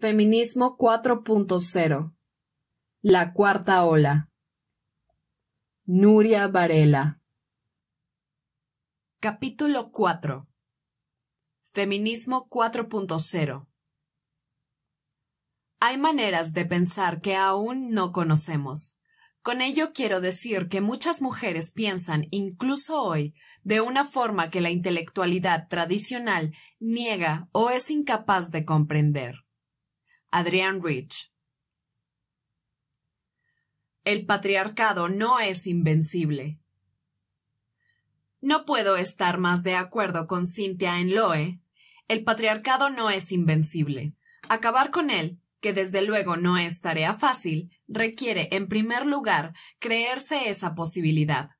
Feminismo 4.0 La cuarta ola Nuria Varela Capítulo 4 Feminismo 4.0 Hay maneras de pensar que aún no conocemos. Con ello quiero decir que muchas mujeres piensan, incluso hoy, de una forma que la intelectualidad tradicional niega o es incapaz de comprender. Adrian Rich. El patriarcado no es invencible. No puedo estar más de acuerdo con Cynthia en Loe. El patriarcado no es invencible. Acabar con él, que desde luego no es tarea fácil, requiere en primer lugar creerse esa posibilidad.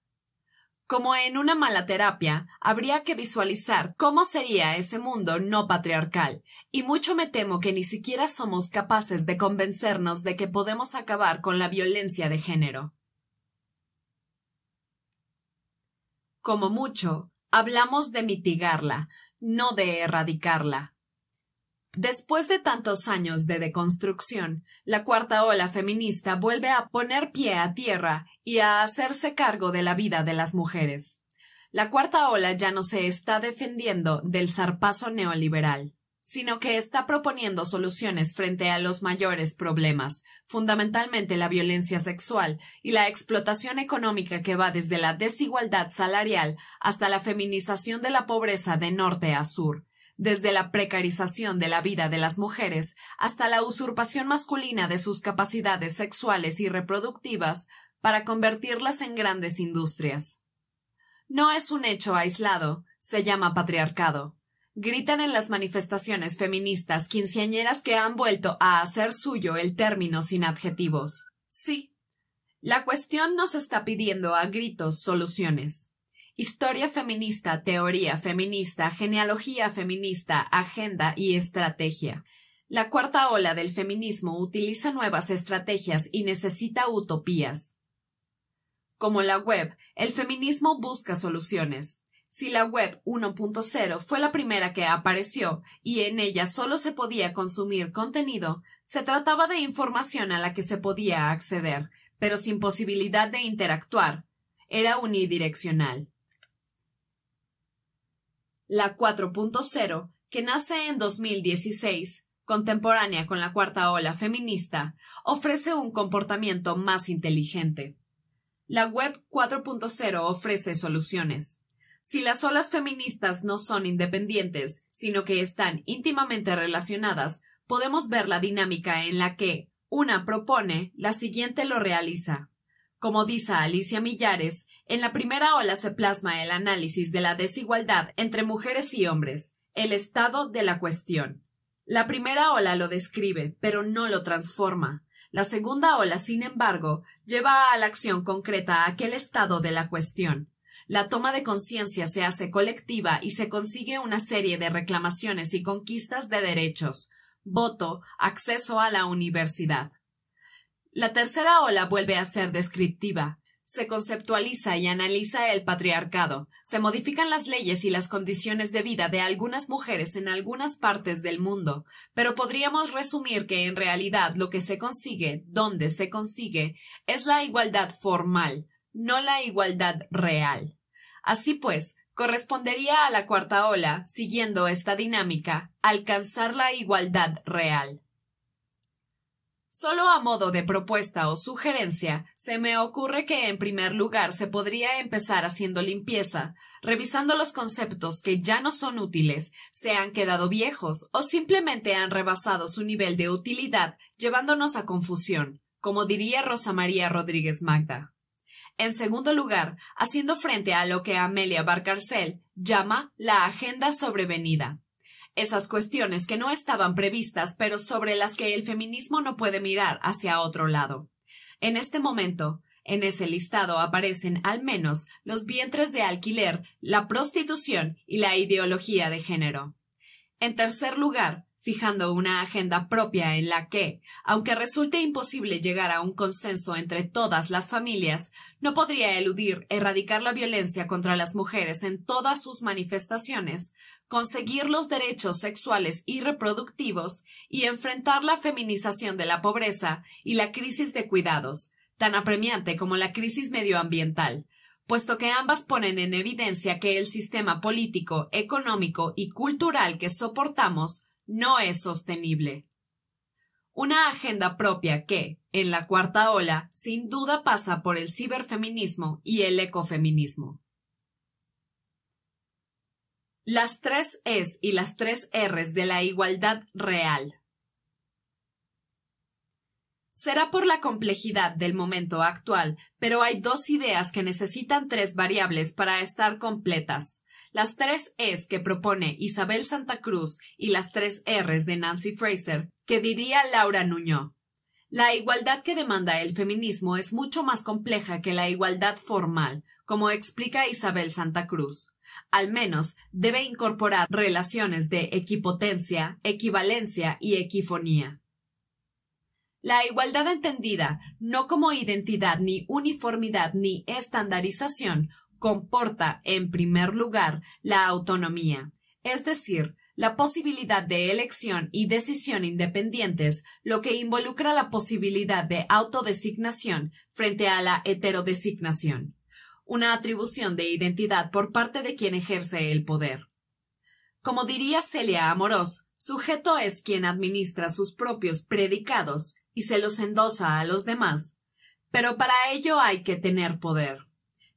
Como en una mala terapia, habría que visualizar cómo sería ese mundo no patriarcal, y mucho me temo que ni siquiera somos capaces de convencernos de que podemos acabar con la violencia de género. Como mucho, hablamos de mitigarla, no de erradicarla. Después de tantos años de deconstrucción, la cuarta ola feminista vuelve a poner pie a tierra y a hacerse cargo de la vida de las mujeres. La cuarta ola ya no se está defendiendo del zarpazo neoliberal, sino que está proponiendo soluciones frente a los mayores problemas, fundamentalmente la violencia sexual y la explotación económica que va desde la desigualdad salarial hasta la feminización de la pobreza de norte a sur, desde la precarización de la vida de las mujeres hasta la usurpación masculina de sus capacidades sexuales y reproductivas para convertirlas en grandes industrias. No es un hecho aislado, se llama patriarcado. Gritan en las manifestaciones feministas quinceañeras que han vuelto a hacer suyo el término sin adjetivos. Sí. La cuestión nos está pidiendo a gritos soluciones. Historia feminista, teoría feminista, genealogía feminista, agenda y estrategia. La cuarta ola del feminismo utiliza nuevas estrategias y necesita utopías. Como la web, el feminismo busca soluciones. Si la web 1.0 fue la primera que apareció y en ella solo se podía consumir contenido, se trataba de información a la que se podía acceder, pero sin posibilidad de interactuar. Era unidireccional la 4.0, que nace en 2016, contemporánea con la cuarta ola feminista, ofrece un comportamiento más inteligente. La Web 4.0 ofrece soluciones. Si las olas feministas no son independientes, sino que están íntimamente relacionadas, podemos ver la dinámica en la que una propone, la siguiente lo realiza. Como dice Alicia Millares, en la primera ola se plasma el análisis de la desigualdad entre mujeres y hombres, el estado de la cuestión. La primera ola lo describe, pero no lo transforma. La segunda ola, sin embargo, lleva a la acción concreta aquel estado de la cuestión. La toma de conciencia se hace colectiva y se consigue una serie de reclamaciones y conquistas de derechos, voto, acceso a la universidad. La tercera ola vuelve a ser descriptiva, se conceptualiza y analiza el patriarcado, se modifican las leyes y las condiciones de vida de algunas mujeres en algunas partes del mundo, pero podríamos resumir que en realidad lo que se consigue, donde se consigue, es la igualdad formal, no la igualdad real. Así pues, correspondería a la cuarta ola, siguiendo esta dinámica, alcanzar la igualdad real. Solo a modo de propuesta o sugerencia, se me ocurre que en primer lugar se podría empezar haciendo limpieza, revisando los conceptos que ya no son útiles, se han quedado viejos o simplemente han rebasado su nivel de utilidad, llevándonos a confusión, como diría Rosa María Rodríguez Magda. En segundo lugar, haciendo frente a lo que Amelia Barcarcel llama la agenda sobrevenida esas cuestiones que no estaban previstas, pero sobre las que el feminismo no puede mirar hacia otro lado. En este momento, en ese listado aparecen al menos los vientres de alquiler, la prostitución y la ideología de género. En tercer lugar, fijando una agenda propia en la que, aunque resulte imposible llegar a un consenso entre todas las familias, no podría eludir erradicar la violencia contra las mujeres en todas sus manifestaciones, conseguir los derechos sexuales y reproductivos y enfrentar la feminización de la pobreza y la crisis de cuidados, tan apremiante como la crisis medioambiental, puesto que ambas ponen en evidencia que el sistema político, económico y cultural que soportamos no es sostenible. Una agenda propia que, en la cuarta ola, sin duda pasa por el ciberfeminismo y el ecofeminismo. Las tres Es y las tres Rs de la igualdad real. Será por la complejidad del momento actual, pero hay dos ideas que necesitan tres variables para estar completas, las tres Es que propone Isabel Santa Cruz y las tres Rs de Nancy Fraser, que diría Laura Nuño. La igualdad que demanda el feminismo es mucho más compleja que la igualdad formal, como explica Isabel Santa Cruz. Al menos debe incorporar relaciones de equipotencia, equivalencia y equifonía. La igualdad entendida no como identidad ni uniformidad ni estandarización comporta, en primer lugar, la autonomía, es decir, la posibilidad de elección y decisión independientes, lo que involucra la posibilidad de autodesignación frente a la heterodesignación, una atribución de identidad por parte de quien ejerce el poder. Como diría Celia Amorós, sujeto es quien administra sus propios predicados y se los endosa a los demás, pero para ello hay que tener poder.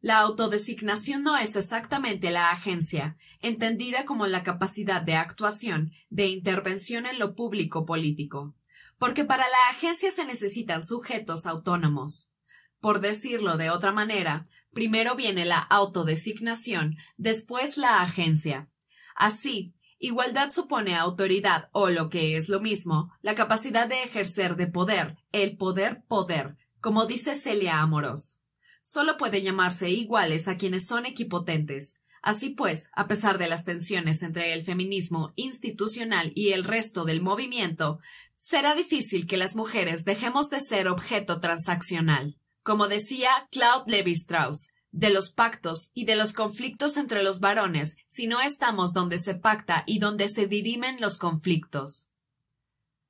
La autodesignación no es exactamente la agencia, entendida como la capacidad de actuación, de intervención en lo público político, porque para la agencia se necesitan sujetos autónomos. Por decirlo de otra manera, primero viene la autodesignación, después la agencia. Así, igualdad supone autoridad o lo que es lo mismo, la capacidad de ejercer de poder, el poder poder, como dice Celia Amorós solo puede llamarse iguales a quienes son equipotentes. Así pues, a pesar de las tensiones entre el feminismo institucional y el resto del movimiento, será difícil que las mujeres dejemos de ser objeto transaccional. Como decía Claude Levi-Strauss, de los pactos y de los conflictos entre los varones si no estamos donde se pacta y donde se dirimen los conflictos.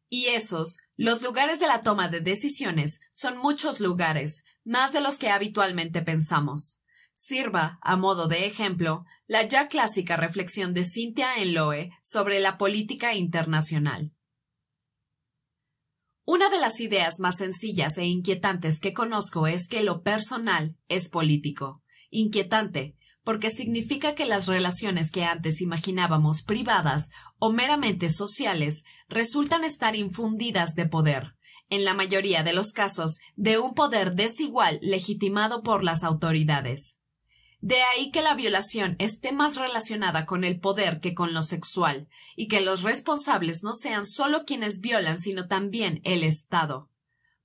Y esos, los lugares de la toma de decisiones, son muchos lugares, más de los que habitualmente pensamos. Sirva, a modo de ejemplo, la ya clásica reflexión de Cynthia Enloe sobre la política internacional. Una de las ideas más sencillas e inquietantes que conozco es que lo personal es político. Inquietante, porque significa que las relaciones que antes imaginábamos privadas o meramente sociales resultan estar infundidas de poder, en la mayoría de los casos, de un poder desigual legitimado por las autoridades. De ahí que la violación esté más relacionada con el poder que con lo sexual, y que los responsables no sean solo quienes violan, sino también el Estado.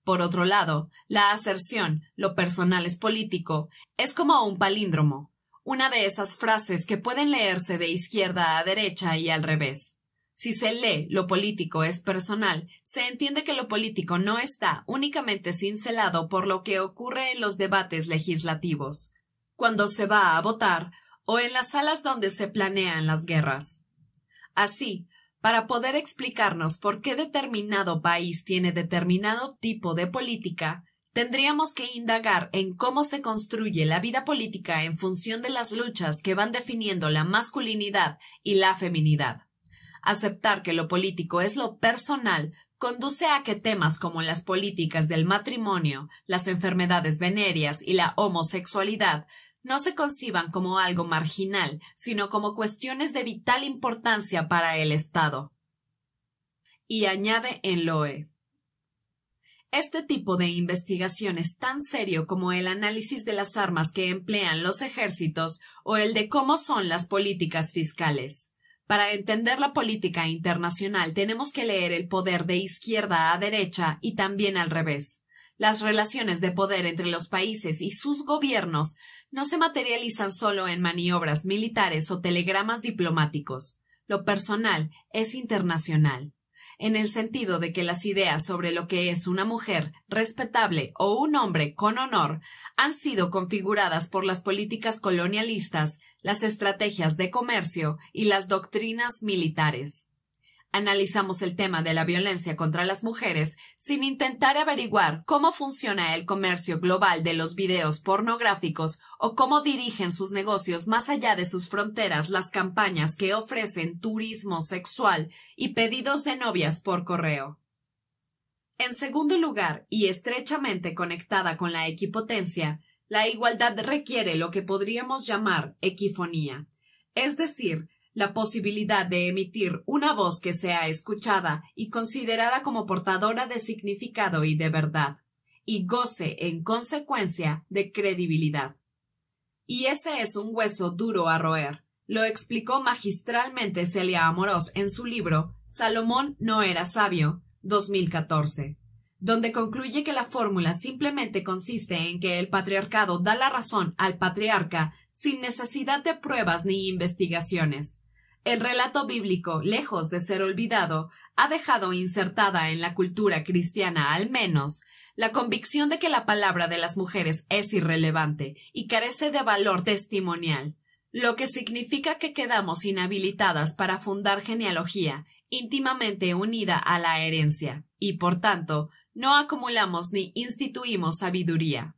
Por otro lado, la aserción lo personal es político es como un palíndromo, una de esas frases que pueden leerse de izquierda a derecha y al revés. Si se lee lo político es personal, se entiende que lo político no está únicamente cincelado por lo que ocurre en los debates legislativos, cuando se va a votar o en las salas donde se planean las guerras. Así, para poder explicarnos por qué determinado país tiene determinado tipo de política, tendríamos que indagar en cómo se construye la vida política en función de las luchas que van definiendo la masculinidad y la feminidad. Aceptar que lo político es lo personal conduce a que temas como las políticas del matrimonio, las enfermedades venéreas y la homosexualidad no se conciban como algo marginal, sino como cuestiones de vital importancia para el Estado. Y añade en Loe. Este tipo de investigación es tan serio como el análisis de las armas que emplean los ejércitos o el de cómo son las políticas fiscales. Para entender la política internacional tenemos que leer el poder de izquierda a derecha y también al revés. Las relaciones de poder entre los países y sus gobiernos no se materializan solo en maniobras militares o telegramas diplomáticos. Lo personal es internacional, en el sentido de que las ideas sobre lo que es una mujer respetable o un hombre con honor han sido configuradas por las políticas colonialistas las estrategias de comercio y las doctrinas militares. Analizamos el tema de la violencia contra las mujeres sin intentar averiguar cómo funciona el comercio global de los videos pornográficos o cómo dirigen sus negocios más allá de sus fronteras las campañas que ofrecen turismo sexual y pedidos de novias por correo. En segundo lugar, y estrechamente conectada con la equipotencia, la igualdad requiere lo que podríamos llamar equifonía, es decir, la posibilidad de emitir una voz que sea escuchada y considerada como portadora de significado y de verdad, y goce, en consecuencia, de credibilidad. Y ese es un hueso duro a roer, lo explicó magistralmente Celia Amorós en su libro Salomón no era sabio, 2014 donde concluye que la fórmula simplemente consiste en que el patriarcado da la razón al patriarca sin necesidad de pruebas ni investigaciones. El relato bíblico, lejos de ser olvidado, ha dejado insertada en la cultura cristiana al menos la convicción de que la palabra de las mujeres es irrelevante y carece de valor testimonial, lo que significa que quedamos inhabilitadas para fundar genealogía íntimamente unida a la herencia, y por tanto, no acumulamos ni instituimos sabiduría.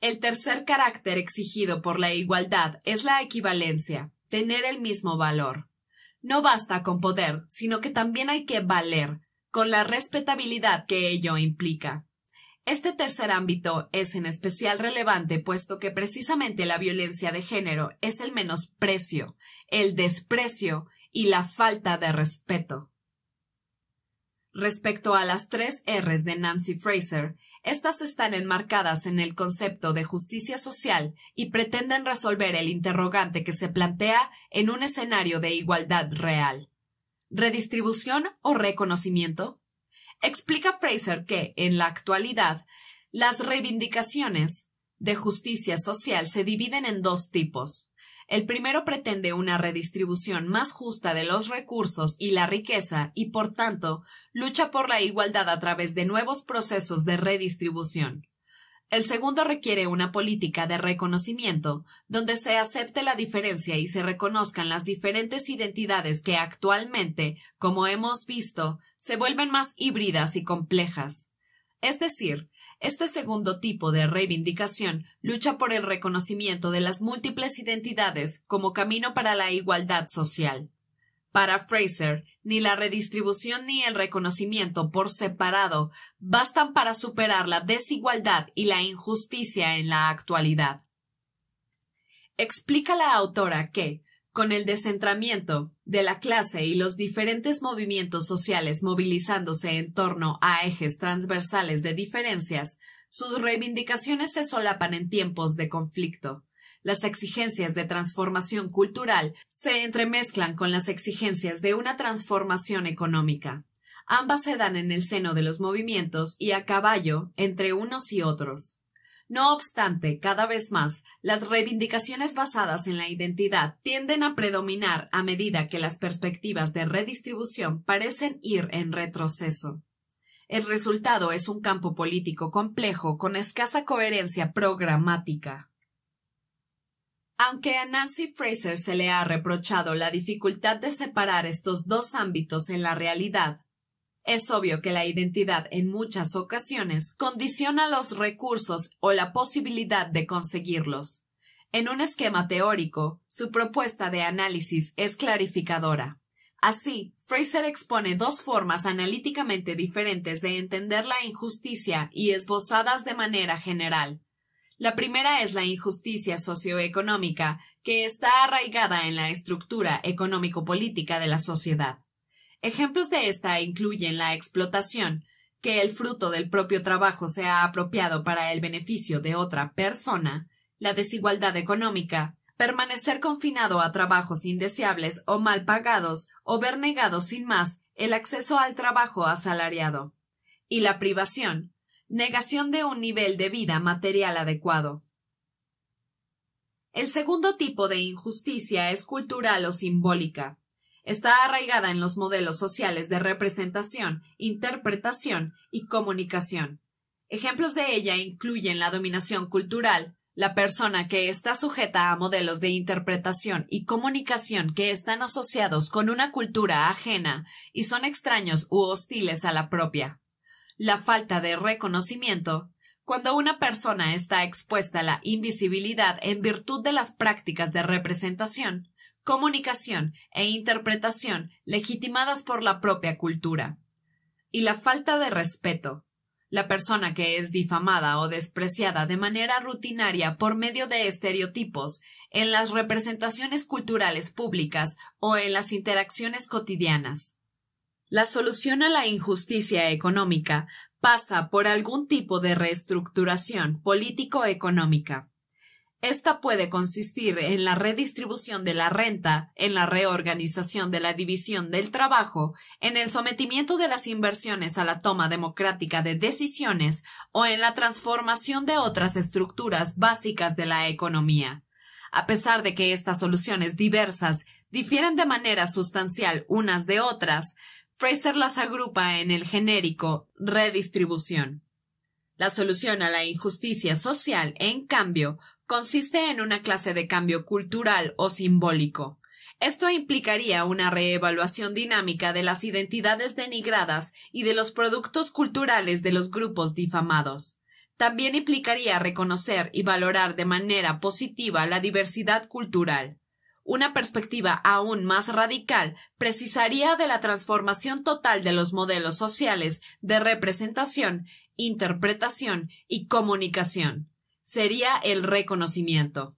El tercer carácter exigido por la igualdad es la equivalencia, tener el mismo valor. No basta con poder, sino que también hay que valer, con la respetabilidad que ello implica. Este tercer ámbito es en especial relevante puesto que precisamente la violencia de género es el menosprecio, el desprecio y la falta de respeto. Respecto a las tres R's de Nancy Fraser, estas están enmarcadas en el concepto de justicia social y pretenden resolver el interrogante que se plantea en un escenario de igualdad real. ¿Redistribución o reconocimiento? Explica Fraser que, en la actualidad, las reivindicaciones de justicia social se dividen en dos tipos el primero pretende una redistribución más justa de los recursos y la riqueza y, por tanto, lucha por la igualdad a través de nuevos procesos de redistribución. El segundo requiere una política de reconocimiento, donde se acepte la diferencia y se reconozcan las diferentes identidades que actualmente, como hemos visto, se vuelven más híbridas y complejas. Es decir, este segundo tipo de reivindicación lucha por el reconocimiento de las múltiples identidades como camino para la igualdad social. Para Fraser, ni la redistribución ni el reconocimiento por separado bastan para superar la desigualdad y la injusticia en la actualidad. Explica la autora que, con el descentramiento de la clase y los diferentes movimientos sociales movilizándose en torno a ejes transversales de diferencias, sus reivindicaciones se solapan en tiempos de conflicto. Las exigencias de transformación cultural se entremezclan con las exigencias de una transformación económica. Ambas se dan en el seno de los movimientos y a caballo entre unos y otros. No obstante, cada vez más, las reivindicaciones basadas en la identidad tienden a predominar a medida que las perspectivas de redistribución parecen ir en retroceso. El resultado es un campo político complejo con escasa coherencia programática. Aunque a Nancy Fraser se le ha reprochado la dificultad de separar estos dos ámbitos en la realidad, es obvio que la identidad en muchas ocasiones condiciona los recursos o la posibilidad de conseguirlos. En un esquema teórico, su propuesta de análisis es clarificadora. Así, Fraser expone dos formas analíticamente diferentes de entender la injusticia y esbozadas de manera general. La primera es la injusticia socioeconómica, que está arraigada en la estructura económico-política de la sociedad. Ejemplos de esta incluyen la explotación, que el fruto del propio trabajo sea apropiado para el beneficio de otra persona, la desigualdad económica, permanecer confinado a trabajos indeseables o mal pagados o ver negado sin más el acceso al trabajo asalariado, y la privación, negación de un nivel de vida material adecuado. El segundo tipo de injusticia es cultural o simbólica. Está arraigada en los modelos sociales de representación, interpretación y comunicación. Ejemplos de ella incluyen la dominación cultural, la persona que está sujeta a modelos de interpretación y comunicación que están asociados con una cultura ajena y son extraños u hostiles a la propia. La falta de reconocimiento, cuando una persona está expuesta a la invisibilidad en virtud de las prácticas de representación, comunicación e interpretación legitimadas por la propia cultura. Y la falta de respeto. La persona que es difamada o despreciada de manera rutinaria por medio de estereotipos en las representaciones culturales públicas o en las interacciones cotidianas. La solución a la injusticia económica pasa por algún tipo de reestructuración político-económica. Esta puede consistir en la redistribución de la renta, en la reorganización de la división del trabajo, en el sometimiento de las inversiones a la toma democrática de decisiones o en la transformación de otras estructuras básicas de la economía. A pesar de que estas soluciones diversas difieren de manera sustancial unas de otras, Fraser las agrupa en el genérico redistribución. La solución a la injusticia social, en cambio, consiste en una clase de cambio cultural o simbólico. Esto implicaría una reevaluación dinámica de las identidades denigradas y de los productos culturales de los grupos difamados. También implicaría reconocer y valorar de manera positiva la diversidad cultural. Una perspectiva aún más radical precisaría de la transformación total de los modelos sociales de representación, interpretación y comunicación sería el reconocimiento.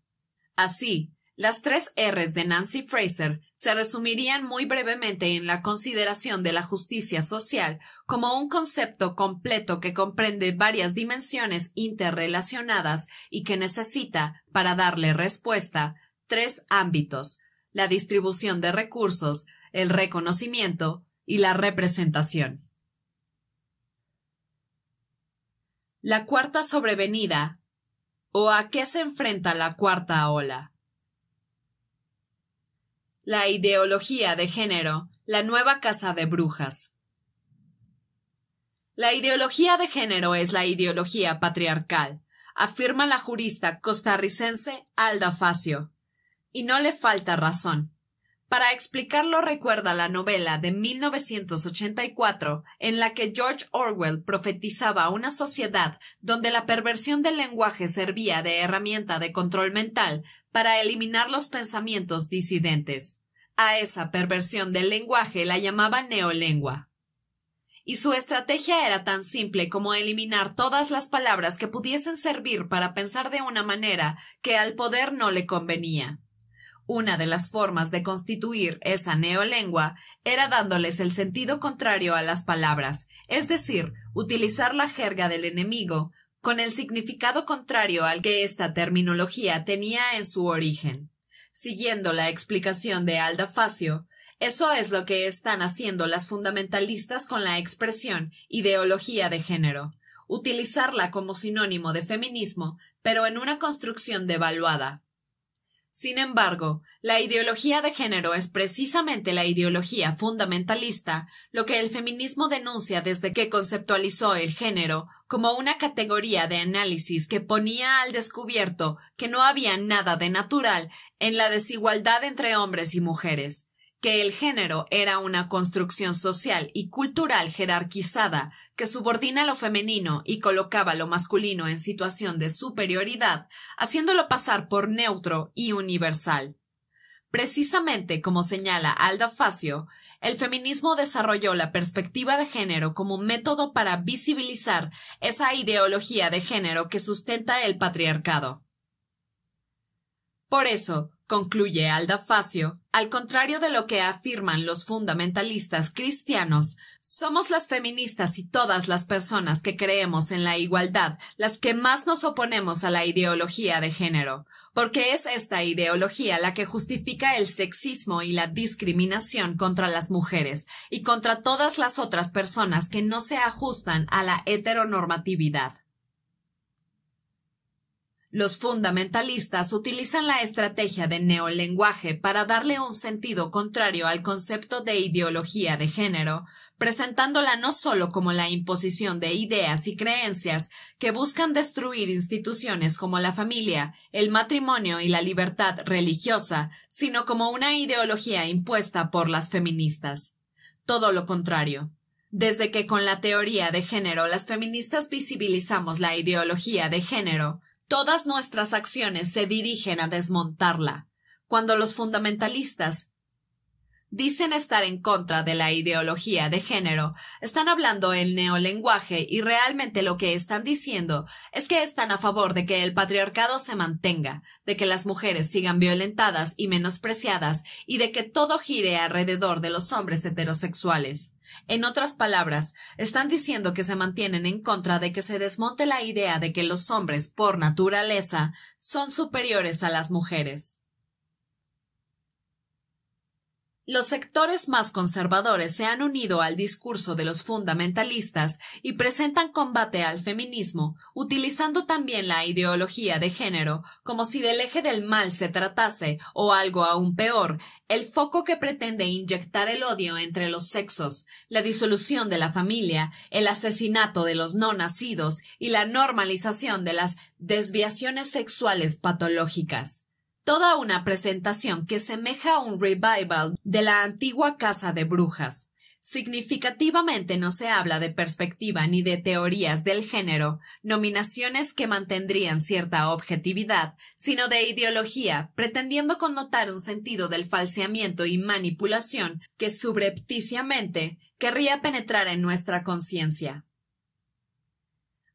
Así, las tres R's de Nancy Fraser se resumirían muy brevemente en la consideración de la justicia social como un concepto completo que comprende varias dimensiones interrelacionadas y que necesita, para darle respuesta, tres ámbitos la distribución de recursos, el reconocimiento y la representación. La cuarta sobrevenida ¿O a qué se enfrenta la cuarta ola? La ideología de género, la nueva casa de brujas. La ideología de género es la ideología patriarcal, afirma la jurista costarricense Alda Facio. Y no le falta razón. Para explicarlo recuerda la novela de 1984 en la que George Orwell profetizaba una sociedad donde la perversión del lenguaje servía de herramienta de control mental para eliminar los pensamientos disidentes. A esa perversión del lenguaje la llamaba neolengua. Y su estrategia era tan simple como eliminar todas las palabras que pudiesen servir para pensar de una manera que al poder no le convenía. Una de las formas de constituir esa neolengua era dándoles el sentido contrario a las palabras, es decir, utilizar la jerga del enemigo con el significado contrario al que esta terminología tenía en su origen. Siguiendo la explicación de Alda Facio, eso es lo que están haciendo las fundamentalistas con la expresión ideología de género, utilizarla como sinónimo de feminismo, pero en una construcción devaluada, sin embargo, la ideología de género es precisamente la ideología fundamentalista, lo que el feminismo denuncia desde que conceptualizó el género como una categoría de análisis que ponía al descubierto que no había nada de natural en la desigualdad entre hombres y mujeres, que el género era una construcción social y cultural jerarquizada que subordina lo femenino y colocaba lo masculino en situación de superioridad, haciéndolo pasar por neutro y universal. Precisamente como señala Alda Facio, el feminismo desarrolló la perspectiva de género como método para visibilizar esa ideología de género que sustenta el patriarcado. Por eso, Concluye Alda Facio, al contrario de lo que afirman los fundamentalistas cristianos, somos las feministas y todas las personas que creemos en la igualdad las que más nos oponemos a la ideología de género, porque es esta ideología la que justifica el sexismo y la discriminación contra las mujeres y contra todas las otras personas que no se ajustan a la heteronormatividad. Los fundamentalistas utilizan la estrategia de neolenguaje para darle un sentido contrario al concepto de ideología de género, presentándola no solo como la imposición de ideas y creencias que buscan destruir instituciones como la familia, el matrimonio y la libertad religiosa, sino como una ideología impuesta por las feministas. Todo lo contrario. Desde que con la teoría de género las feministas visibilizamos la ideología de género, Todas nuestras acciones se dirigen a desmontarla. Cuando los fundamentalistas dicen estar en contra de la ideología de género, están hablando el neolenguaje y realmente lo que están diciendo es que están a favor de que el patriarcado se mantenga, de que las mujeres sigan violentadas y menospreciadas y de que todo gire alrededor de los hombres heterosexuales. En otras palabras, están diciendo que se mantienen en contra de que se desmonte la idea de que los hombres, por naturaleza, son superiores a las mujeres. Los sectores más conservadores se han unido al discurso de los fundamentalistas y presentan combate al feminismo, utilizando también la ideología de género, como si del eje del mal se tratase, o algo aún peor, el foco que pretende inyectar el odio entre los sexos, la disolución de la familia, el asesinato de los no nacidos y la normalización de las desviaciones sexuales patológicas toda una presentación que semeja un revival de la antigua casa de brujas. Significativamente no se habla de perspectiva ni de teorías del género, nominaciones que mantendrían cierta objetividad, sino de ideología, pretendiendo connotar un sentido del falseamiento y manipulación que subrepticiamente querría penetrar en nuestra conciencia.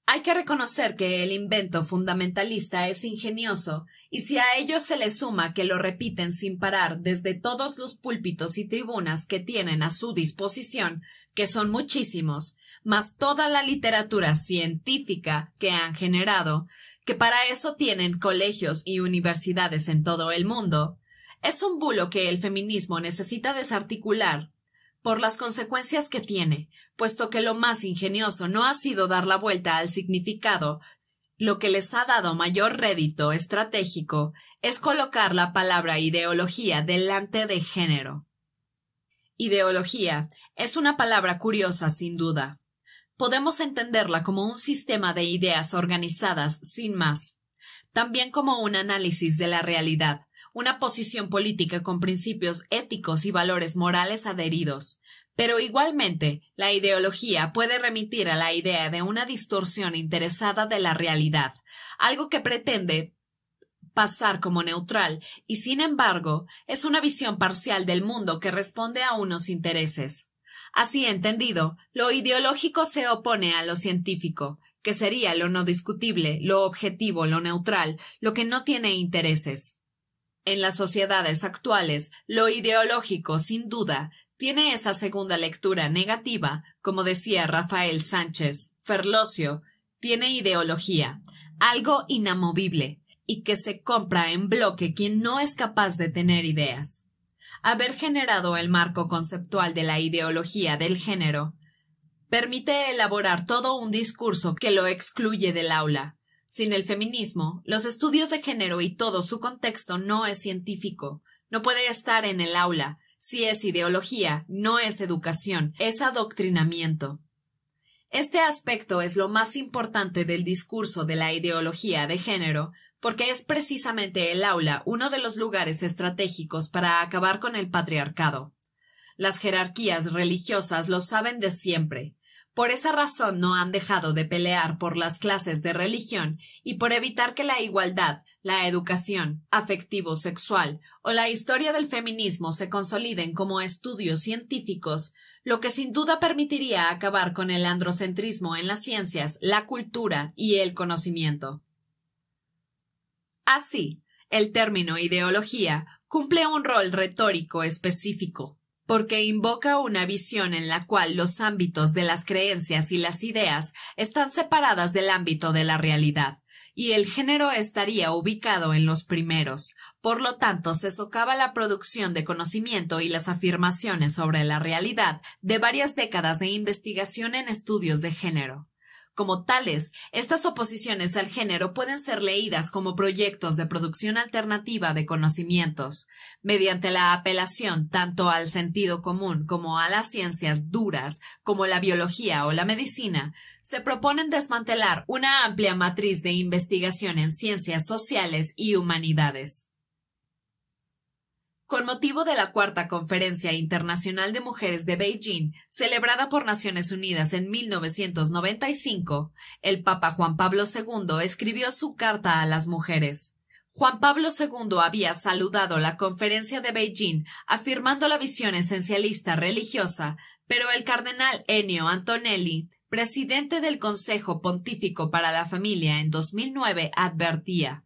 Hay que reconocer que el invento fundamentalista es ingenioso y si a ellos se le suma que lo repiten sin parar desde todos los púlpitos y tribunas que tienen a su disposición, que son muchísimos, más toda la literatura científica que han generado, que para eso tienen colegios y universidades en todo el mundo, es un bulo que el feminismo necesita desarticular por las consecuencias que tiene, puesto que lo más ingenioso no ha sido dar la vuelta al significado, lo que les ha dado mayor rédito estratégico es colocar la palabra ideología delante de género. Ideología es una palabra curiosa sin duda. Podemos entenderla como un sistema de ideas organizadas sin más, también como un análisis de la realidad, una posición política con principios éticos y valores morales adheridos, pero igualmente, la ideología puede remitir a la idea de una distorsión interesada de la realidad, algo que pretende pasar como neutral y, sin embargo, es una visión parcial del mundo que responde a unos intereses. Así entendido, lo ideológico se opone a lo científico, que sería lo no discutible, lo objetivo, lo neutral, lo que no tiene intereses. En las sociedades actuales, lo ideológico, sin duda, tiene esa segunda lectura negativa, como decía Rafael Sánchez, Ferlosio, tiene ideología, algo inamovible, y que se compra en bloque quien no es capaz de tener ideas. Haber generado el marco conceptual de la ideología del género permite elaborar todo un discurso que lo excluye del aula. Sin el feminismo, los estudios de género y todo su contexto no es científico, no puede estar en el aula, si es ideología, no es educación, es adoctrinamiento. Este aspecto es lo más importante del discurso de la ideología de género, porque es precisamente el aula uno de los lugares estratégicos para acabar con el patriarcado. Las jerarquías religiosas lo saben de siempre, por esa razón no han dejado de pelear por las clases de religión y por evitar que la igualdad, la educación, afectivo sexual o la historia del feminismo se consoliden como estudios científicos, lo que sin duda permitiría acabar con el androcentrismo en las ciencias, la cultura y el conocimiento. Así, el término ideología cumple un rol retórico específico, porque invoca una visión en la cual los ámbitos de las creencias y las ideas están separadas del ámbito de la realidad, y el género estaría ubicado en los primeros. Por lo tanto, se socava la producción de conocimiento y las afirmaciones sobre la realidad de varias décadas de investigación en estudios de género. Como tales, estas oposiciones al género pueden ser leídas como proyectos de producción alternativa de conocimientos, mediante la apelación tanto al sentido común como a las ciencias duras, como la biología o la medicina, se proponen desmantelar una amplia matriz de investigación en ciencias sociales y humanidades. Con motivo de la Cuarta Conferencia Internacional de Mujeres de Beijing, celebrada por Naciones Unidas en 1995, el Papa Juan Pablo II escribió su carta a las mujeres. Juan Pablo II había saludado la conferencia de Beijing afirmando la visión esencialista religiosa, pero el cardenal Ennio Antonelli, presidente del Consejo Pontífico para la Familia en 2009, advertía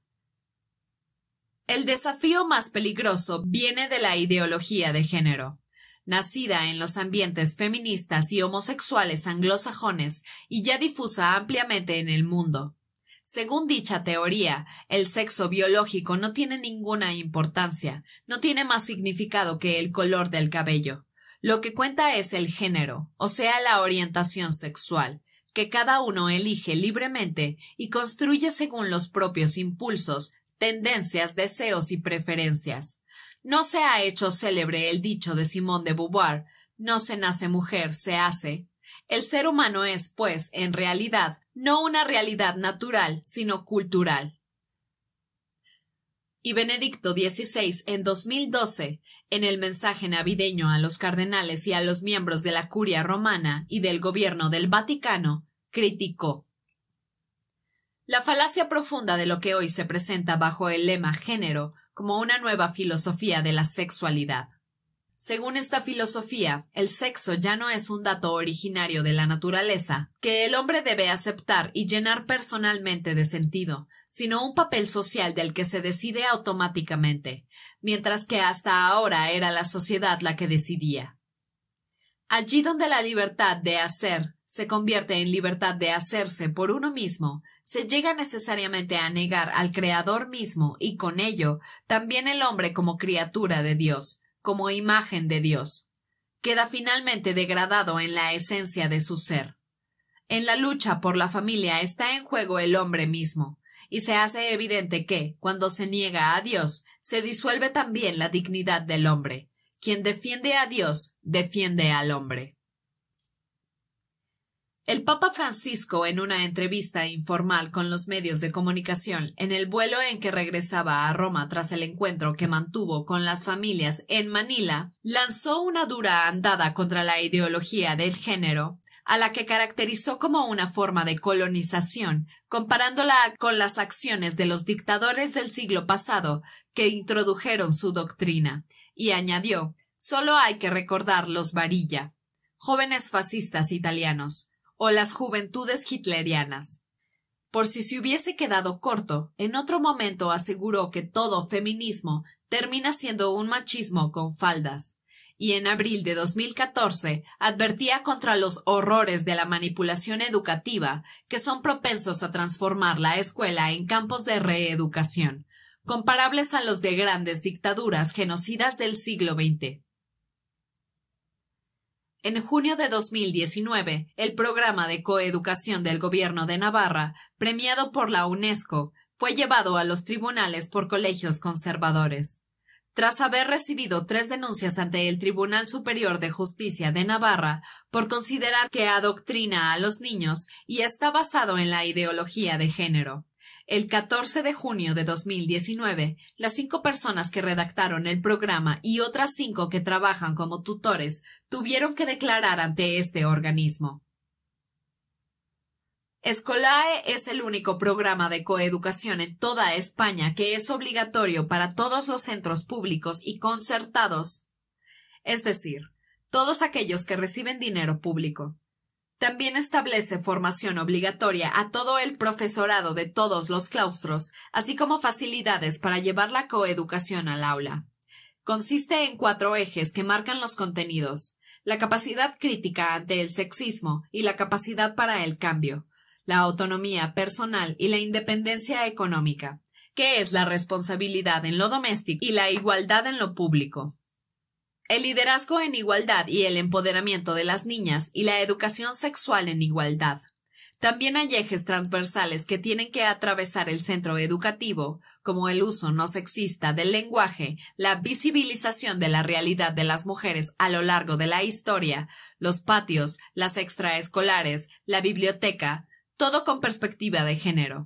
el desafío más peligroso viene de la ideología de género. Nacida en los ambientes feministas y homosexuales anglosajones y ya difusa ampliamente en el mundo. Según dicha teoría, el sexo biológico no tiene ninguna importancia, no tiene más significado que el color del cabello. Lo que cuenta es el género, o sea, la orientación sexual, que cada uno elige libremente y construye según los propios impulsos, tendencias, deseos y preferencias. No se ha hecho célebre el dicho de Simón de Beauvoir no se nace mujer, se hace. El ser humano es, pues, en realidad, no una realidad natural, sino cultural. Y Benedicto XVI, en 2012, en el mensaje navideño a los cardenales y a los miembros de la curia romana y del gobierno del Vaticano, criticó la falacia profunda de lo que hoy se presenta bajo el lema género como una nueva filosofía de la sexualidad. Según esta filosofía, el sexo ya no es un dato originario de la naturaleza, que el hombre debe aceptar y llenar personalmente de sentido, sino un papel social del que se decide automáticamente, mientras que hasta ahora era la sociedad la que decidía. Allí donde la libertad de hacer se convierte en libertad de hacerse por uno mismo, se llega necesariamente a negar al Creador mismo y con ello también el hombre como criatura de Dios, como imagen de Dios. Queda finalmente degradado en la esencia de su ser. En la lucha por la familia está en juego el hombre mismo, y se hace evidente que, cuando se niega a Dios, se disuelve también la dignidad del hombre. Quien defiende a Dios, defiende al hombre. El Papa Francisco, en una entrevista informal con los medios de comunicación en el vuelo en que regresaba a Roma tras el encuentro que mantuvo con las familias en Manila, lanzó una dura andada contra la ideología del género, a la que caracterizó como una forma de colonización, comparándola con las acciones de los dictadores del siglo pasado que introdujeron su doctrina, y añadió Solo hay que recordar los varilla, jóvenes fascistas italianos, o las juventudes hitlerianas. Por si se hubiese quedado corto, en otro momento aseguró que todo feminismo termina siendo un machismo con faldas. Y en abril de 2014 advertía contra los horrores de la manipulación educativa que son propensos a transformar la escuela en campos de reeducación, comparables a los de grandes dictaduras genocidas del siglo XX. En junio de 2019, el programa de coeducación del Gobierno de Navarra, premiado por la UNESCO, fue llevado a los tribunales por colegios conservadores. Tras haber recibido tres denuncias ante el Tribunal Superior de Justicia de Navarra por considerar que adoctrina a los niños y está basado en la ideología de género. El 14 de junio de 2019, las cinco personas que redactaron el programa y otras cinco que trabajan como tutores tuvieron que declarar ante este organismo. Escolae es el único programa de coeducación en toda España que es obligatorio para todos los centros públicos y concertados, es decir, todos aquellos que reciben dinero público. También establece formación obligatoria a todo el profesorado de todos los claustros, así como facilidades para llevar la coeducación al aula. Consiste en cuatro ejes que marcan los contenidos la capacidad crítica ante el sexismo y la capacidad para el cambio, la autonomía personal y la independencia económica, que es la responsabilidad en lo doméstico y la igualdad en lo público. El liderazgo en igualdad y el empoderamiento de las niñas y la educación sexual en igualdad. También hay ejes transversales que tienen que atravesar el centro educativo, como el uso no sexista del lenguaje, la visibilización de la realidad de las mujeres a lo largo de la historia, los patios, las extraescolares, la biblioteca, todo con perspectiva de género.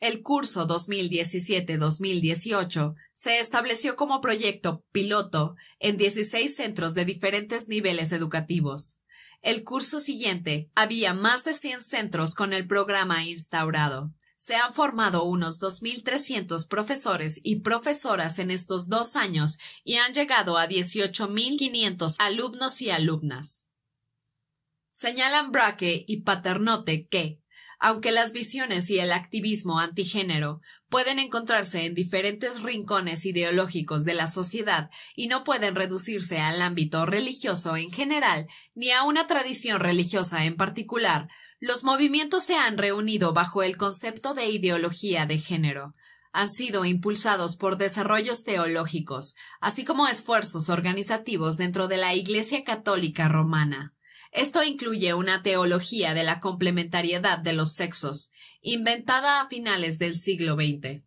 El curso 2017-2018 se estableció como proyecto piloto en 16 centros de diferentes niveles educativos. El curso siguiente había más de 100 centros con el programa instaurado. Se han formado unos 2.300 profesores y profesoras en estos dos años y han llegado a 18.500 alumnos y alumnas. Señalan Braque y Paternote que, aunque las visiones y el activismo antigénero pueden encontrarse en diferentes rincones ideológicos de la sociedad y no pueden reducirse al ámbito religioso en general ni a una tradición religiosa en particular, los movimientos se han reunido bajo el concepto de ideología de género. Han sido impulsados por desarrollos teológicos, así como esfuerzos organizativos dentro de la Iglesia Católica Romana. Esto incluye una teología de la complementariedad de los sexos, inventada a finales del siglo XX.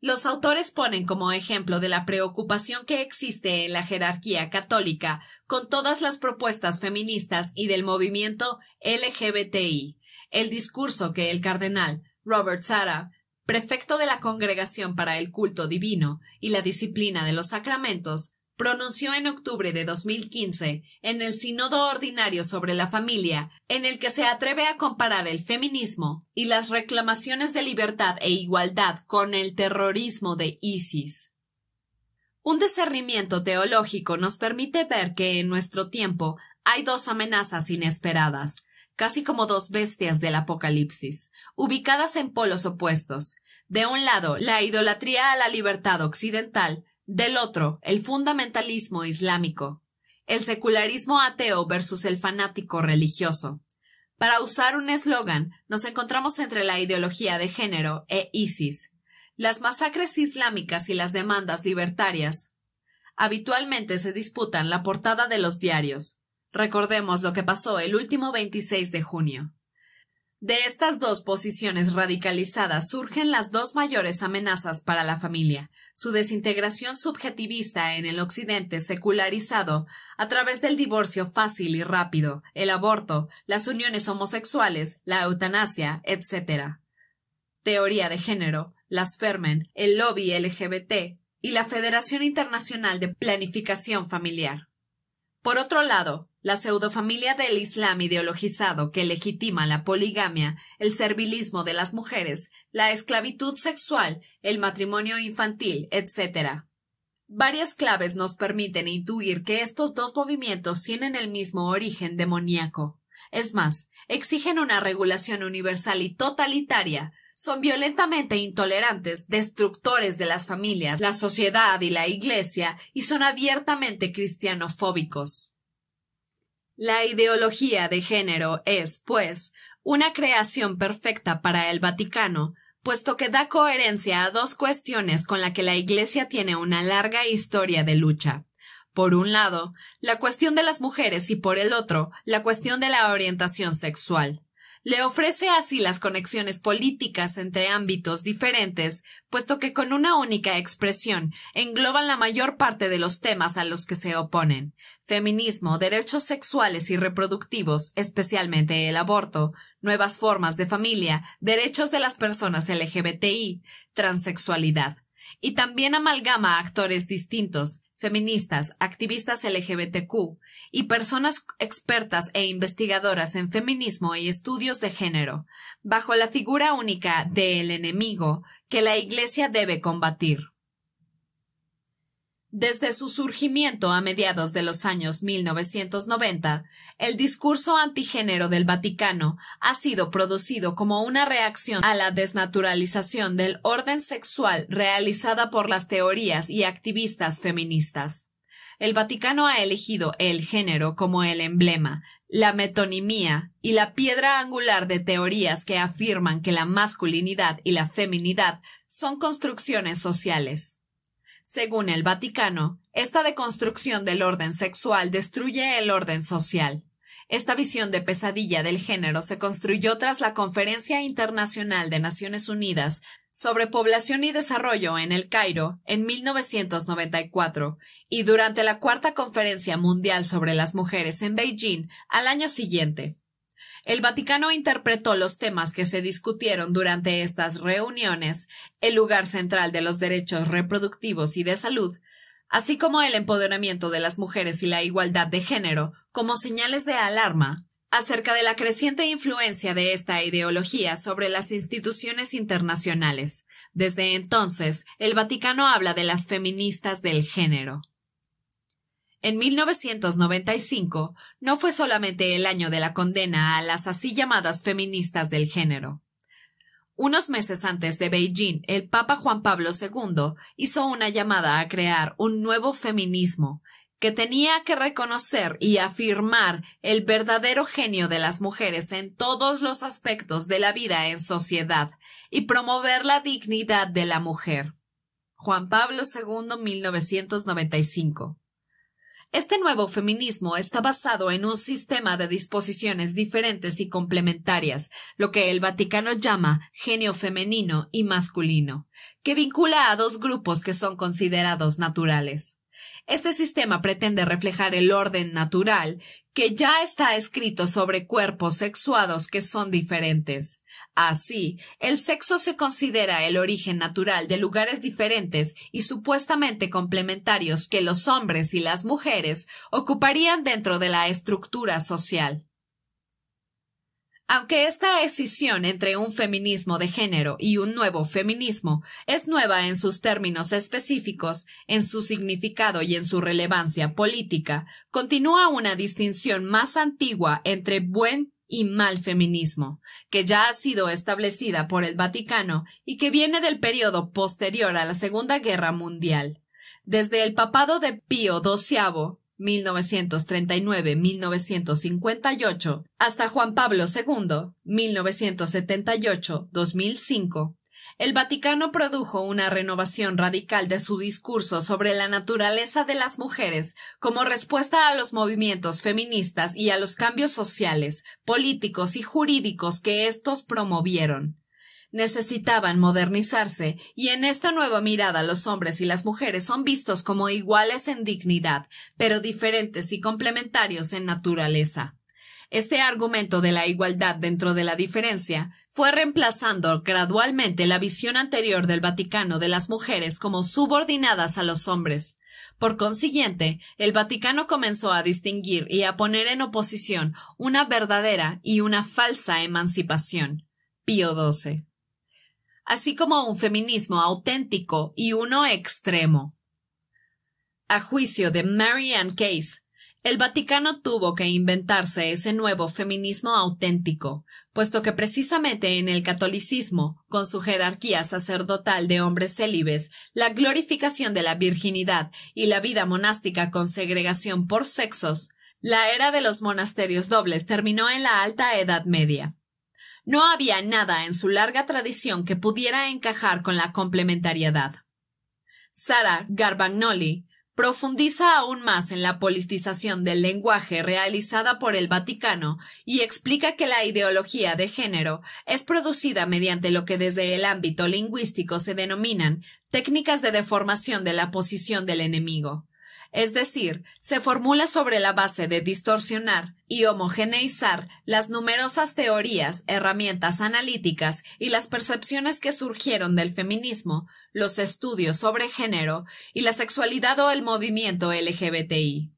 Los autores ponen como ejemplo de la preocupación que existe en la jerarquía católica con todas las propuestas feministas y del movimiento LGBTI, el discurso que el cardenal Robert Sara, prefecto de la Congregación para el Culto Divino y la Disciplina de los Sacramentos, pronunció en octubre de 2015 en el Sínodo Ordinario sobre la Familia, en el que se atreve a comparar el feminismo y las reclamaciones de libertad e igualdad con el terrorismo de ISIS. Un discernimiento teológico nos permite ver que en nuestro tiempo hay dos amenazas inesperadas, casi como dos bestias del Apocalipsis, ubicadas en polos opuestos. De un lado, la idolatría a la libertad occidental, del otro, el fundamentalismo islámico, el secularismo ateo versus el fanático religioso. Para usar un eslogan, nos encontramos entre la ideología de género e ISIS, las masacres islámicas y las demandas libertarias. Habitualmente se disputan la portada de los diarios. Recordemos lo que pasó el último 26 de junio. De estas dos posiciones radicalizadas surgen las dos mayores amenazas para la familia, su desintegración subjetivista en el occidente secularizado, a través del divorcio fácil y rápido, el aborto, las uniones homosexuales, la eutanasia, etc. Teoría de género, las Fermen, el lobby LGBT y la Federación Internacional de Planificación Familiar. Por otro lado, la pseudofamilia del Islam ideologizado que legitima la poligamia, el servilismo de las mujeres, la esclavitud sexual, el matrimonio infantil, etc. Varias claves nos permiten intuir que estos dos movimientos tienen el mismo origen demoníaco. Es más, exigen una regulación universal y totalitaria, son violentamente intolerantes, destructores de las familias, la sociedad y la iglesia, y son abiertamente cristianofóbicos. La ideología de género es, pues, una creación perfecta para el Vaticano, puesto que da coherencia a dos cuestiones con las que la Iglesia tiene una larga historia de lucha. Por un lado, la cuestión de las mujeres y por el otro, la cuestión de la orientación sexual le ofrece así las conexiones políticas entre ámbitos diferentes, puesto que con una única expresión engloban la mayor parte de los temas a los que se oponen feminismo, derechos sexuales y reproductivos, especialmente el aborto, nuevas formas de familia, derechos de las personas LGBTI, transexualidad y también amalgama actores distintos, feministas, activistas LGBTQ y personas expertas e investigadoras en feminismo y estudios de género, bajo la figura única del enemigo que la Iglesia debe combatir. Desde su surgimiento a mediados de los años 1990, el discurso antigénero del Vaticano ha sido producido como una reacción a la desnaturalización del orden sexual realizada por las teorías y activistas feministas. El Vaticano ha elegido el género como el emblema, la metonimía y la piedra angular de teorías que afirman que la masculinidad y la feminidad son construcciones sociales. Según el Vaticano, esta deconstrucción del orden sexual destruye el orden social. Esta visión de pesadilla del género se construyó tras la Conferencia Internacional de Naciones Unidas sobre Población y Desarrollo en el Cairo en 1994 y durante la Cuarta Conferencia Mundial sobre las Mujeres en Beijing al año siguiente. El Vaticano interpretó los temas que se discutieron durante estas reuniones, el lugar central de los derechos reproductivos y de salud, así como el empoderamiento de las mujeres y la igualdad de género, como señales de alarma acerca de la creciente influencia de esta ideología sobre las instituciones internacionales. Desde entonces, el Vaticano habla de las feministas del género. En 1995 no fue solamente el año de la condena a las así llamadas feministas del género. Unos meses antes de Beijing, el Papa Juan Pablo II hizo una llamada a crear un nuevo feminismo que tenía que reconocer y afirmar el verdadero genio de las mujeres en todos los aspectos de la vida en sociedad y promover la dignidad de la mujer. Juan Pablo II, 1995. Este nuevo feminismo está basado en un sistema de disposiciones diferentes y complementarias, lo que el Vaticano llama genio femenino y masculino, que vincula a dos grupos que son considerados naturales. Este sistema pretende reflejar el orden natural que ya está escrito sobre cuerpos sexuados que son diferentes. Así, el sexo se considera el origen natural de lugares diferentes y supuestamente complementarios que los hombres y las mujeres ocuparían dentro de la estructura social. Aunque esta escisión entre un feminismo de género y un nuevo feminismo es nueva en sus términos específicos, en su significado y en su relevancia política, continúa una distinción más antigua entre buen y mal feminismo, que ya ha sido establecida por el Vaticano y que viene del periodo posterior a la Segunda Guerra Mundial. Desde el papado de Pío XII, 1939-1958, hasta Juan Pablo II, 1978-2005, el Vaticano produjo una renovación radical de su discurso sobre la naturaleza de las mujeres como respuesta a los movimientos feministas y a los cambios sociales, políticos y jurídicos que estos promovieron necesitaban modernizarse y en esta nueva mirada los hombres y las mujeres son vistos como iguales en dignidad, pero diferentes y complementarios en naturaleza. Este argumento de la igualdad dentro de la diferencia fue reemplazando gradualmente la visión anterior del Vaticano de las mujeres como subordinadas a los hombres. Por consiguiente, el Vaticano comenzó a distinguir y a poner en oposición una verdadera y una falsa emancipación. Pío XII así como un feminismo auténtico y uno extremo. A juicio de Mary Ann Case, el Vaticano tuvo que inventarse ese nuevo feminismo auténtico, puesto que precisamente en el catolicismo, con su jerarquía sacerdotal de hombres célibes, la glorificación de la virginidad y la vida monástica con segregación por sexos, la era de los monasterios dobles terminó en la Alta Edad Media. No había nada en su larga tradición que pudiera encajar con la complementariedad. Sara Garbagnoli profundiza aún más en la politización del lenguaje realizada por el Vaticano y explica que la ideología de género es producida mediante lo que desde el ámbito lingüístico se denominan técnicas de deformación de la posición del enemigo es decir, se formula sobre la base de distorsionar y homogeneizar las numerosas teorías, herramientas analíticas y las percepciones que surgieron del feminismo, los estudios sobre género y la sexualidad o el movimiento LGBTI.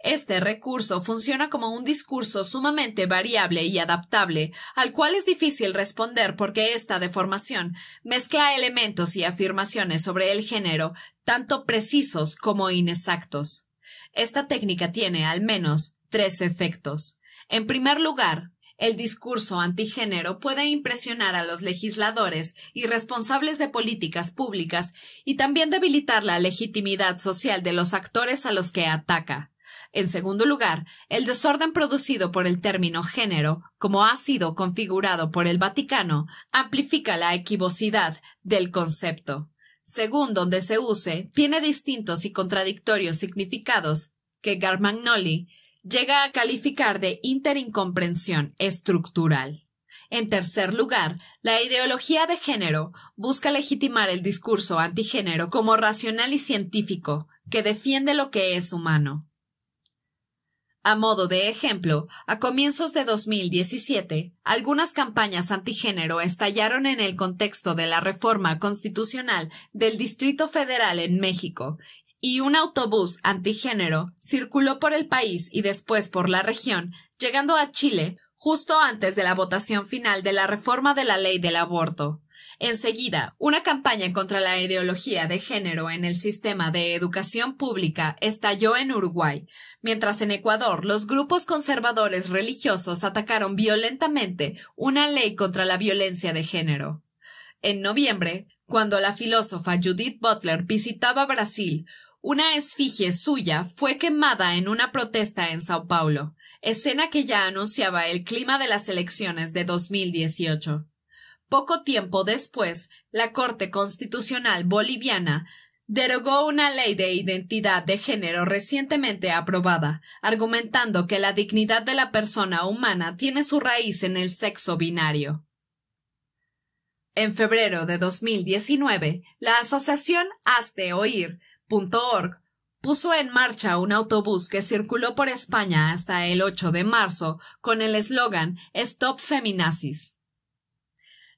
Este recurso funciona como un discurso sumamente variable y adaptable, al cual es difícil responder porque esta deformación mezcla elementos y afirmaciones sobre el género, tanto precisos como inexactos. Esta técnica tiene, al menos, tres efectos. En primer lugar, el discurso antigénero puede impresionar a los legisladores y responsables de políticas públicas y también debilitar la legitimidad social de los actores a los que ataca. En segundo lugar, el desorden producido por el término género, como ha sido configurado por el Vaticano, amplifica la equivocidad del concepto. Según donde se use, tiene distintos y contradictorios significados que Garmagnoli llega a calificar de interincomprensión estructural. En tercer lugar, la ideología de género busca legitimar el discurso antigénero como racional y científico, que defiende lo que es humano. A modo de ejemplo, a comienzos de 2017, algunas campañas antigénero estallaron en el contexto de la reforma constitucional del Distrito Federal en México, y un autobús antigénero circuló por el país y después por la región, llegando a Chile justo antes de la votación final de la reforma de la ley del aborto. Enseguida, una campaña contra la ideología de género en el sistema de educación pública estalló en Uruguay, mientras en Ecuador los grupos conservadores religiosos atacaron violentamente una ley contra la violencia de género. En noviembre, cuando la filósofa Judith Butler visitaba Brasil, una esfinge suya fue quemada en una protesta en Sao Paulo, escena que ya anunciaba el clima de las elecciones de 2018. Poco tiempo después, la Corte Constitucional Boliviana derogó una ley de identidad de género recientemente aprobada, argumentando que la dignidad de la persona humana tiene su raíz en el sexo binario. En febrero de 2019, la asociación hazdeoír.org puso en marcha un autobús que circuló por España hasta el 8 de marzo con el eslogan Stop Feminazis.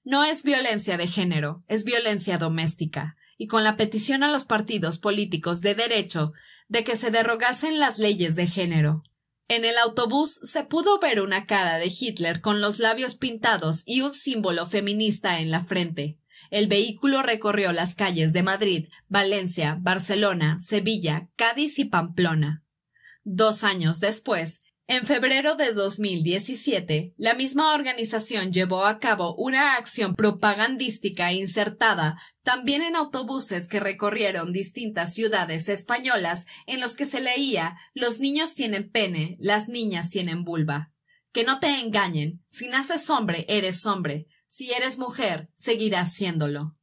No es violencia de género, es violencia doméstica, y con la petición a los partidos políticos de derecho de que se derogasen las leyes de género. En el autobús se pudo ver una cara de Hitler con los labios pintados y un símbolo feminista en la frente. El vehículo recorrió las calles de Madrid, Valencia, Barcelona, Sevilla, Cádiz y Pamplona. Dos años después, en febrero de 2017, la misma organización llevó a cabo una acción propagandística insertada también en autobuses que recorrieron distintas ciudades españolas en los que se leía Los niños tienen pene, las niñas tienen vulva. Que no te engañen, si naces hombre, eres hombre, si eres mujer, seguirás siéndolo.